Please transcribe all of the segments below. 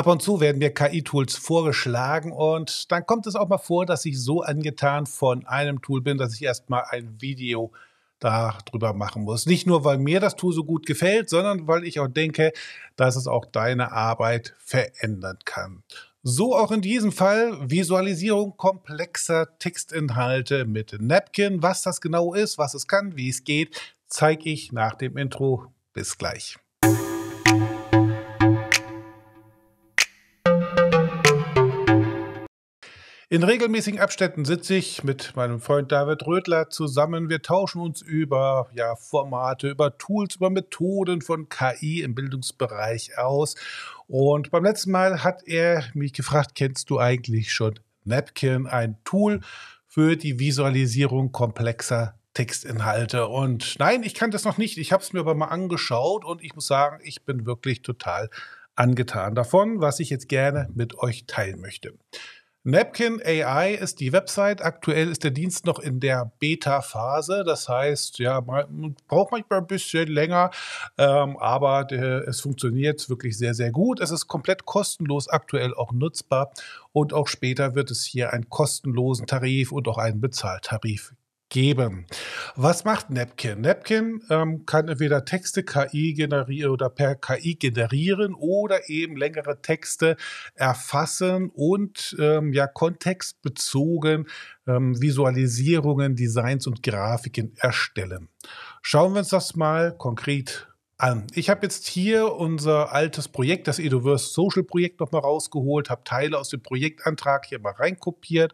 Ab und zu werden mir KI-Tools vorgeschlagen und dann kommt es auch mal vor, dass ich so angetan von einem Tool bin, dass ich erstmal ein Video darüber machen muss. Nicht nur, weil mir das Tool so gut gefällt, sondern weil ich auch denke, dass es auch deine Arbeit verändern kann. So auch in diesem Fall Visualisierung komplexer Textinhalte mit Napkin. Was das genau ist, was es kann, wie es geht, zeige ich nach dem Intro. Bis gleich. In regelmäßigen Abständen sitze ich mit meinem Freund David Rödler zusammen. Wir tauschen uns über ja, Formate, über Tools, über Methoden von KI im Bildungsbereich aus. Und beim letzten Mal hat er mich gefragt, kennst du eigentlich schon Napkin, ein Tool für die Visualisierung komplexer Textinhalte. Und nein, ich kann das noch nicht. Ich habe es mir aber mal angeschaut und ich muss sagen, ich bin wirklich total angetan davon, was ich jetzt gerne mit euch teilen möchte. Napkin AI ist die Website. Aktuell ist der Dienst noch in der Beta-Phase. Das heißt, ja, man braucht manchmal ein bisschen länger, ähm, aber der, es funktioniert wirklich sehr, sehr gut. Es ist komplett kostenlos aktuell auch nutzbar und auch später wird es hier einen kostenlosen Tarif und auch einen Bezahltarif geben. Was macht Napkin? Napkin ähm, kann entweder Texte KI generieren oder per KI generieren oder eben längere Texte erfassen und ähm, ja kontextbezogen ähm, Visualisierungen, Designs und Grafiken erstellen. Schauen wir uns das mal konkret an. Ich habe jetzt hier unser altes Projekt, das Eduverse Social Projekt, nochmal rausgeholt, habe Teile aus dem Projektantrag hier mal reinkopiert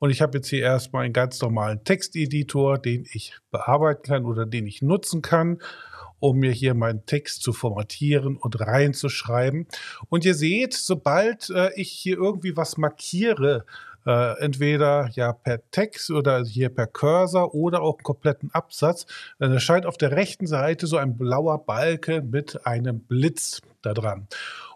und ich habe jetzt hier erstmal einen ganz normalen Texteditor, den ich bearbeiten kann oder den ich nutzen kann, um mir hier meinen Text zu formatieren und reinzuschreiben. Und ihr seht, sobald äh, ich hier irgendwie was markiere, äh, entweder ja per Text oder hier per Cursor oder auch einen kompletten Absatz, dann erscheint auf der rechten Seite so ein blauer Balken mit einem Blitz da dran.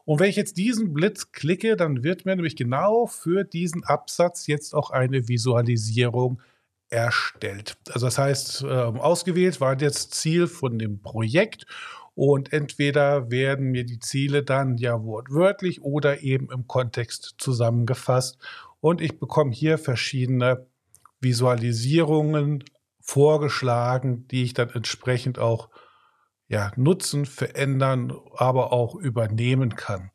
Und wenn ich jetzt diesen Blitz klicke, dann wird mir nämlich genau für diesen Absatz jetzt auch eine Visualisierung erstellt. Also das heißt, ähm, ausgewählt war jetzt Ziel von dem Projekt und entweder werden mir die Ziele dann ja wortwörtlich oder eben im Kontext zusammengefasst und ich bekomme hier verschiedene Visualisierungen vorgeschlagen, die ich dann entsprechend auch ja, nutzen, verändern, aber auch übernehmen kann.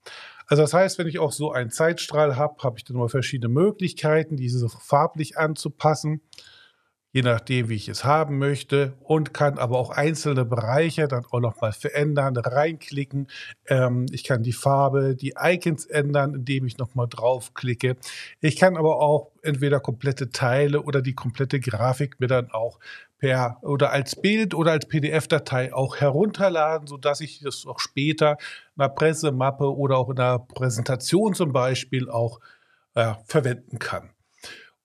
Also das heißt, wenn ich auch so einen Zeitstrahl habe, habe ich dann mal verschiedene Möglichkeiten, diese farblich anzupassen je nachdem, wie ich es haben möchte und kann aber auch einzelne Bereiche dann auch nochmal verändern, reinklicken. Ähm, ich kann die Farbe, die Icons ändern, indem ich nochmal draufklicke. Ich kann aber auch entweder komplette Teile oder die komplette Grafik mir dann auch per oder als Bild oder als PDF-Datei auch herunterladen, sodass ich das auch später in der Pressemappe oder auch in der Präsentation zum Beispiel auch äh, verwenden kann.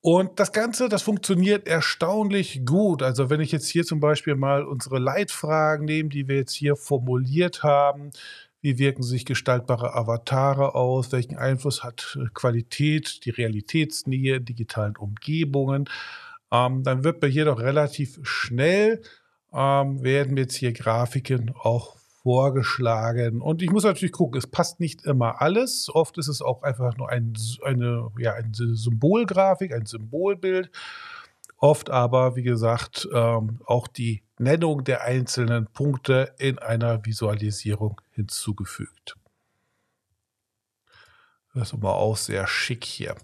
Und das Ganze, das funktioniert erstaunlich gut. Also wenn ich jetzt hier zum Beispiel mal unsere Leitfragen nehme, die wir jetzt hier formuliert haben, wie wirken sich gestaltbare Avatare aus? Welchen Einfluss hat äh, Qualität, die Realitätsnähe, digitalen Umgebungen? Ähm, dann wird mir hier doch relativ schnell, ähm, werden jetzt hier Grafiken auch vorgeschlagen. Und ich muss natürlich gucken, es passt nicht immer alles. Oft ist es auch einfach nur ein, eine, ja, eine Symbolgrafik, ein Symbolbild. Oft aber, wie gesagt, ähm, auch die Nennung der einzelnen Punkte in einer Visualisierung hinzugefügt. Das ist immer auch sehr schick hier.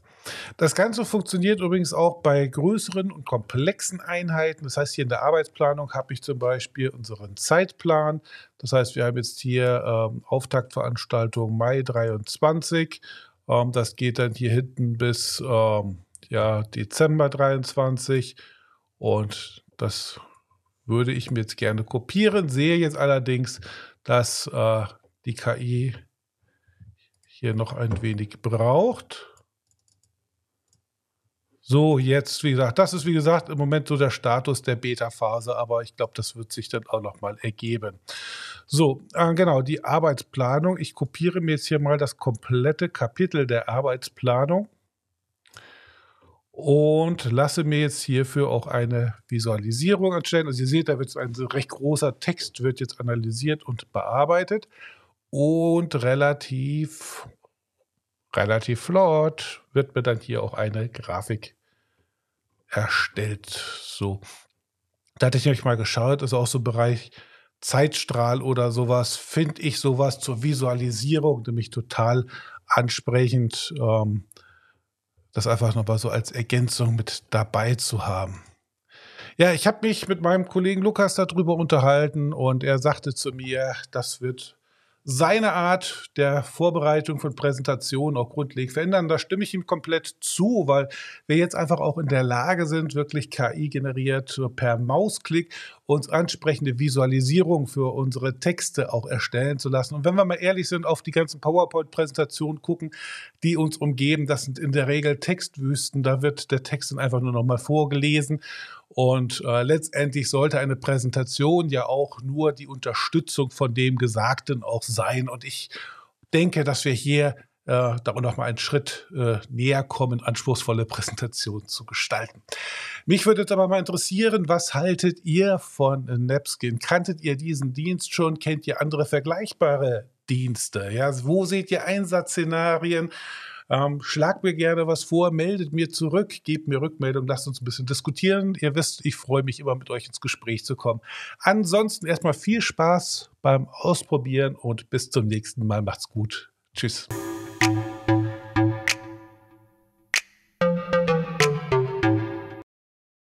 Das Ganze funktioniert übrigens auch bei größeren und komplexen Einheiten. Das heißt, hier in der Arbeitsplanung habe ich zum Beispiel unseren Zeitplan. Das heißt, wir haben jetzt hier ähm, Auftaktveranstaltung Mai 23. Ähm, das geht dann hier hinten bis ähm, ja, Dezember 23. Und das würde ich mir jetzt gerne kopieren. Sehe jetzt allerdings, dass äh, die KI hier noch ein wenig braucht so jetzt, wie gesagt, das ist wie gesagt im Moment so der Status der Beta-Phase, aber ich glaube, das wird sich dann auch nochmal ergeben. So, äh, genau, die Arbeitsplanung. Ich kopiere mir jetzt hier mal das komplette Kapitel der Arbeitsplanung und lasse mir jetzt hierfür auch eine Visualisierung erstellen. Also ihr seht, da wird ein recht großer Text wird jetzt analysiert und bearbeitet und relativ relativ flott wird mir dann hier auch eine Grafik erstellt. So. Da hatte ich nämlich mal geschaut, ist also auch so ein Bereich Zeitstrahl oder sowas, finde ich sowas zur Visualisierung nämlich total ansprechend, ähm, das einfach nochmal so als Ergänzung mit dabei zu haben. Ja, ich habe mich mit meinem Kollegen Lukas darüber unterhalten und er sagte zu mir, das wird seine Art der Vorbereitung von Präsentationen auch grundlegend verändern. Da stimme ich ihm komplett zu, weil wir jetzt einfach auch in der Lage sind, wirklich KI generiert per Mausklick uns ansprechende Visualisierung für unsere Texte auch erstellen zu lassen. Und wenn wir mal ehrlich sind, auf die ganzen PowerPoint-Präsentationen gucken, die uns umgeben, das sind in der Regel Textwüsten. Da wird der Text dann einfach nur nochmal vorgelesen. Und äh, letztendlich sollte eine Präsentation ja auch nur die Unterstützung von dem Gesagten auch sein. Und ich denke, dass wir hier äh, darum nochmal einen Schritt äh, näher kommen, anspruchsvolle Präsentationen zu gestalten. Mich würde jetzt aber mal interessieren, was haltet ihr von Napskin? Kanntet ihr diesen Dienst schon? Kennt ihr andere vergleichbare Dienste? Ja, wo seht ihr Einsatzszenarien? Ähm, schlag mir gerne was vor, meldet mir zurück, gebt mir Rückmeldung, lasst uns ein bisschen diskutieren. Ihr wisst, ich freue mich immer mit euch ins Gespräch zu kommen. Ansonsten erstmal viel Spaß beim Ausprobieren und bis zum nächsten Mal. Macht's gut. Tschüss.